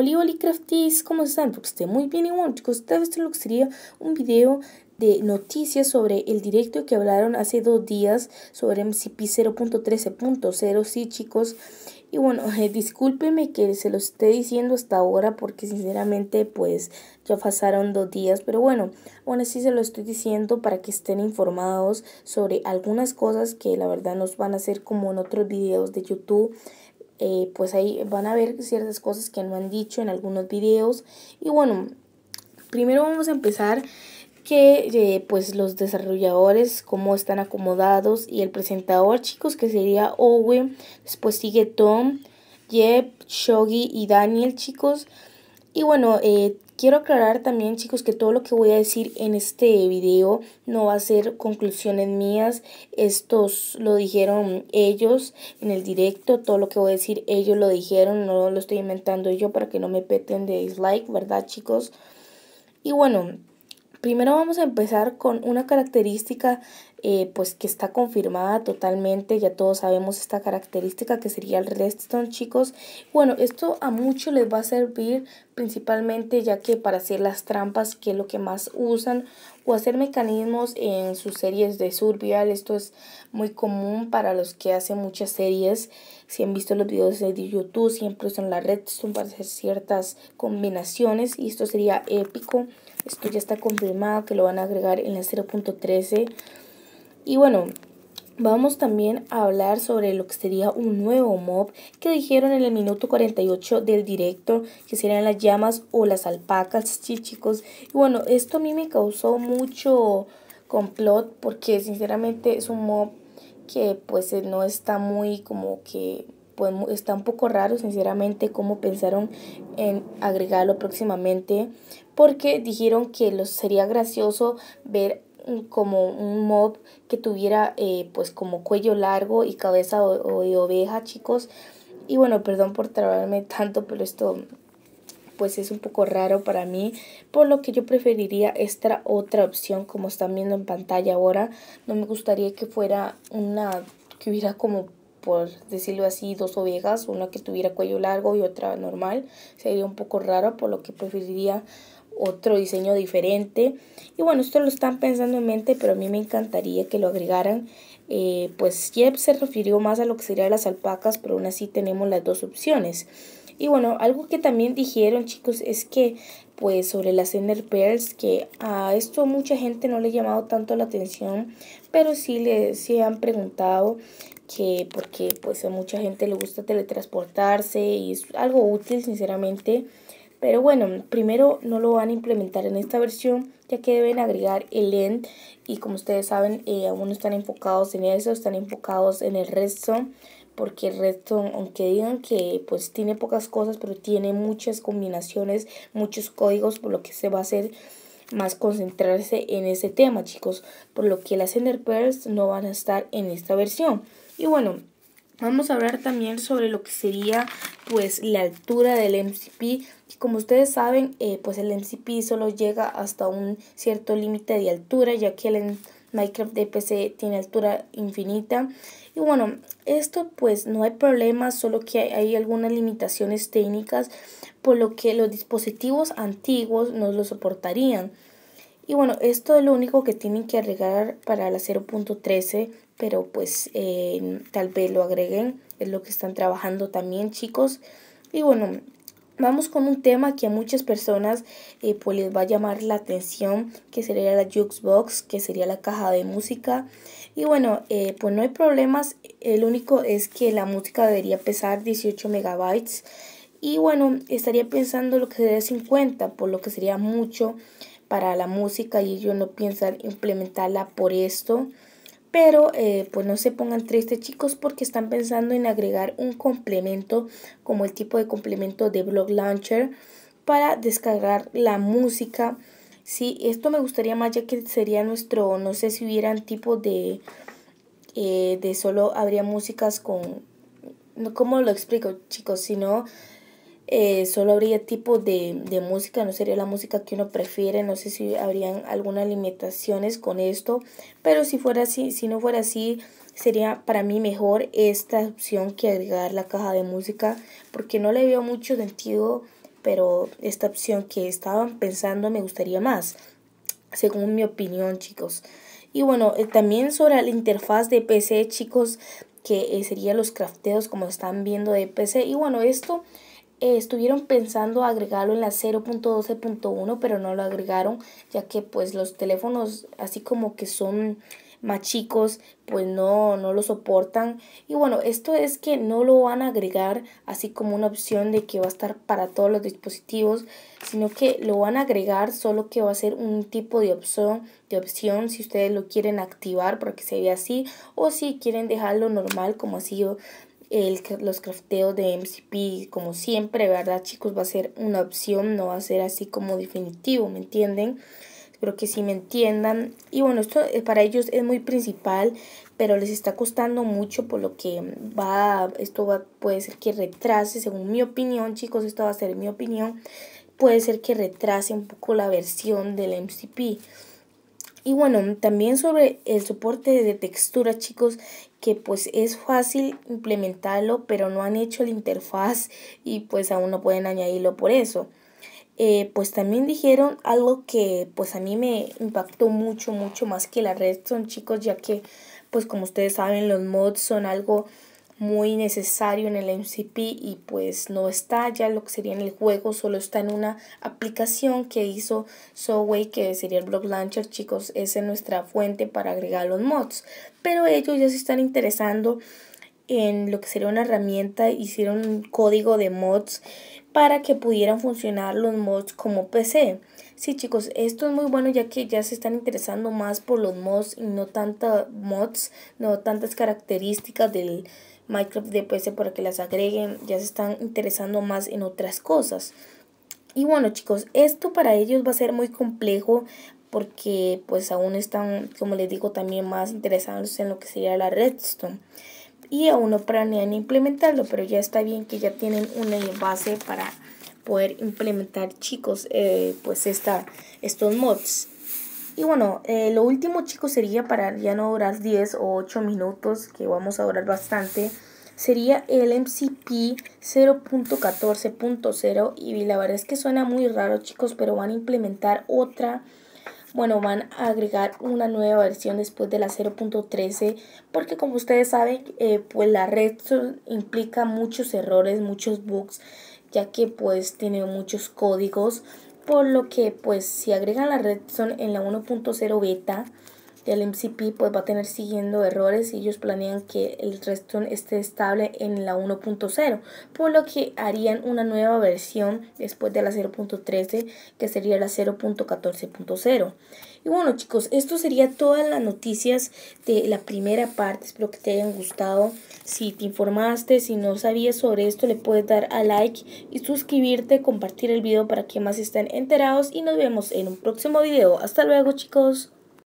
hola, Crafties, ¿cómo están? Porque estoy muy bien y bueno chicos, esta vez lo sería un video de noticias sobre el directo que hablaron hace dos días sobre MCP 0.13.0, sí chicos. Y bueno, eh, discúlpenme que se lo esté diciendo hasta ahora porque sinceramente pues ya pasaron dos días, pero bueno, aún así se lo estoy diciendo para que estén informados sobre algunas cosas que la verdad nos van a hacer como en otros videos de YouTube. Eh, pues ahí van a ver ciertas cosas que no han dicho en algunos videos. Y bueno, primero vamos a empezar que eh, pues los desarrolladores, cómo están acomodados y el presentador, chicos, que sería Owen, después sigue Tom, Jeb, Shogi y Daniel, chicos. Y bueno, eh, Quiero aclarar también chicos que todo lo que voy a decir en este video no va a ser conclusiones mías. Estos lo dijeron ellos en el directo. Todo lo que voy a decir ellos lo dijeron. No lo estoy inventando yo para que no me peten de dislike, ¿verdad chicos? Y bueno primero vamos a empezar con una característica eh, pues que está confirmada totalmente, ya todos sabemos esta característica que sería el redstone chicos. Bueno, esto a muchos les va a servir principalmente ya que para hacer las trampas que es lo que más usan o hacer mecanismos en sus series de survival, esto es muy común para los que hacen muchas series, si han visto los videos de YouTube siempre usan la redstone para hacer ciertas combinaciones y esto sería épico. Esto ya está confirmado que lo van a agregar en la 0.13. Y bueno, Vamos también a hablar sobre lo que sería un nuevo mob que dijeron en el minuto 48 del director que serían las llamas o las alpacas, sí, chicos. Y bueno, esto a mí me causó mucho complot porque sinceramente es un mob que pues no está muy como que pues, está un poco raro, sinceramente, cómo pensaron en agregarlo próximamente, porque dijeron que los, sería gracioso ver como un mob que tuviera eh, pues como cuello largo y cabeza de oveja, chicos. Y bueno, perdón por trabarme tanto, pero esto pues es un poco raro para mí, por lo que yo preferiría esta otra opción como están viendo en pantalla ahora. No me gustaría que fuera una que hubiera como por decirlo así, dos ovejas, una que tuviera cuello largo y otra normal. Sería un poco raro, por lo que preferiría otro diseño diferente. Y bueno, esto lo están pensando en mente, pero a mí me encantaría que lo agregaran. Eh, pues Jeff se refirió más a lo que serían las alpacas, pero aún así tenemos las dos opciones. Y bueno, algo que también dijeron chicos es que pues sobre las Ender Pearls que a esto mucha gente no le ha llamado tanto la atención, pero sí le sí han preguntado que porque pues a mucha gente le gusta teletransportarse y es algo útil sinceramente. Pero bueno, primero no lo van a implementar en esta versión, ya que deben agregar el end. Y como ustedes saben, eh, aún no están enfocados en eso, están enfocados en el resto porque resto aunque digan que pues tiene pocas cosas, pero tiene muchas combinaciones, muchos códigos, por lo que se va a hacer más concentrarse en ese tema, chicos, por lo que las Ender Pearls no van a estar en esta versión. Y bueno, Vamos a hablar también sobre lo que sería pues la altura del MCP. Como ustedes saben, eh, pues el MCP solo llega hasta un cierto límite de altura, ya que el Minecraft de PC tiene altura infinita. Y bueno, esto pues no hay problema, solo que hay, algunas limitaciones técnicas, por lo que los dispositivos antiguos no lo soportarían. Y bueno, esto es lo único que tienen que agregar para la 0.13, pero pues eh, tal vez lo agreguen, es lo que están trabajando también chicos. Y bueno, Vamos con un tema que a muchas personas eh, pues les va a llamar la atención, que sería la jukebox, que sería la caja de música. Y bueno, eh, pues no hay problemas, el único es que la música debería pesar 18 megabytes. Y bueno, estaría pensando lo que sería 50, por lo que sería mucho para la música y yo no piensan implementarla por esto. Pero eh, pues no se pongan tristes chicos porque están pensando en agregar un complemento como el tipo de complemento de Blog Launcher para descargar la música. Sí, esto me gustaría más ya que sería nuestro, no sé si hubieran tipo de, eh, de solo habría músicas con, ¿cómo lo explico chicos? Si no, eh, solo habría tipo de, música, no sería la música que uno prefiere, no sé si habrían algunas limitaciones con esto, pero si fuera así, si no fuera así, sería para mí mejor esta opción que agregar la caja de música, porque no le veo mucho sentido, pero esta opción que estaban pensando me gustaría más, según mi opinión, chicos. Y bueno, eh, también sobre la interfaz de PC, chicos, que eh, sería los crafteos como están viendo de PC. Y bueno, esto eh, estuvieron pensando agregarlo en la 0.12.1, pero no lo agregaron, ya que pues los teléfonos así como que son más chicos, pues no, no lo soportan. Y bueno, esto es que no lo van a agregar así como una opción de que va a estar para todos los dispositivos, sino que lo van a agregar solo que va a ser un tipo de opción, de opción si ustedes lo quieren activar para que se vea así o si quieren dejarlo normal como ha sido el, los crafteos de MCP, como siempre, ¿verdad, chicos? Va a ser una opción, no va a ser así como definitivo, ¿me entienden? Espero que sí me entiendan. Y bueno, esto eh, para ellos es muy principal, pero les está costando mucho, por lo que va, esto va, puede ser que retrase, según mi opinión, chicos, esto va a ser mi opinión, puede ser que retrase un poco la versión del MCP. Y bueno, también sobre el soporte de textura, chicos, que pues es fácil implementarlo, pero no han hecho la interfaz y pues aún no pueden añadirlo por eso. Eh, pues también dijeron algo que pues a mí me impactó mucho, mucho más que la red son chicos, ya que pues como ustedes saben los mods son algo muy necesario en el MCP y pues no está ya lo que sería en el juego, solo está en una aplicación que hizo Subway que sería el Block Launcher, chicos, esa es nuestra fuente para agregar los mods. Pero ellos ya se están interesando en lo que sería una herramienta, hicieron un código de mods para que pudieran funcionar los mods como PC. Sí chicos, esto es muy bueno ya que ya se están interesando más por los mods y no tantas mods, no tantas características del, Minecraft DPS para que las agreguen, ya se están interesando más en otras cosas. Y bueno chicos, esto para ellos va a ser muy complejo porque pues aún están, como les digo, también más interesados en lo que sería la redstone. Y aún no planean implementarlo, pero ya está bien que ya tienen una base para poder implementar chicos eh, pues esta, estos mods. Y bueno, eh, lo último chicos sería para ya no durar 10 o 8 minutos, que vamos a durar bastante, sería el MCP 0.14.0 y la verdad es que suena muy raro chicos, pero van a implementar otra bueno, van a agregar una nueva versión después de la 0.13 porque como ustedes saben, eh, pues la red implica muchos errores, muchos bugs, ya que pues tiene muchos códigos por lo que pues si agregan la red son en la 1.0 beta el MCP pues va a tener siguiendo errores y ellos planean que el resto esté estable en la 1.0, por lo que harían una nueva versión después de la 0.13 que sería la 0.14.0. Y bueno chicos, esto sería todas las noticias de la primera parte, espero que te hayan gustado. Si te informaste, si no sabías sobre esto, le puedes dar a like y suscribirte, compartir el video para que más estén enterados y nos vemos en un próximo video. Hasta luego chicos.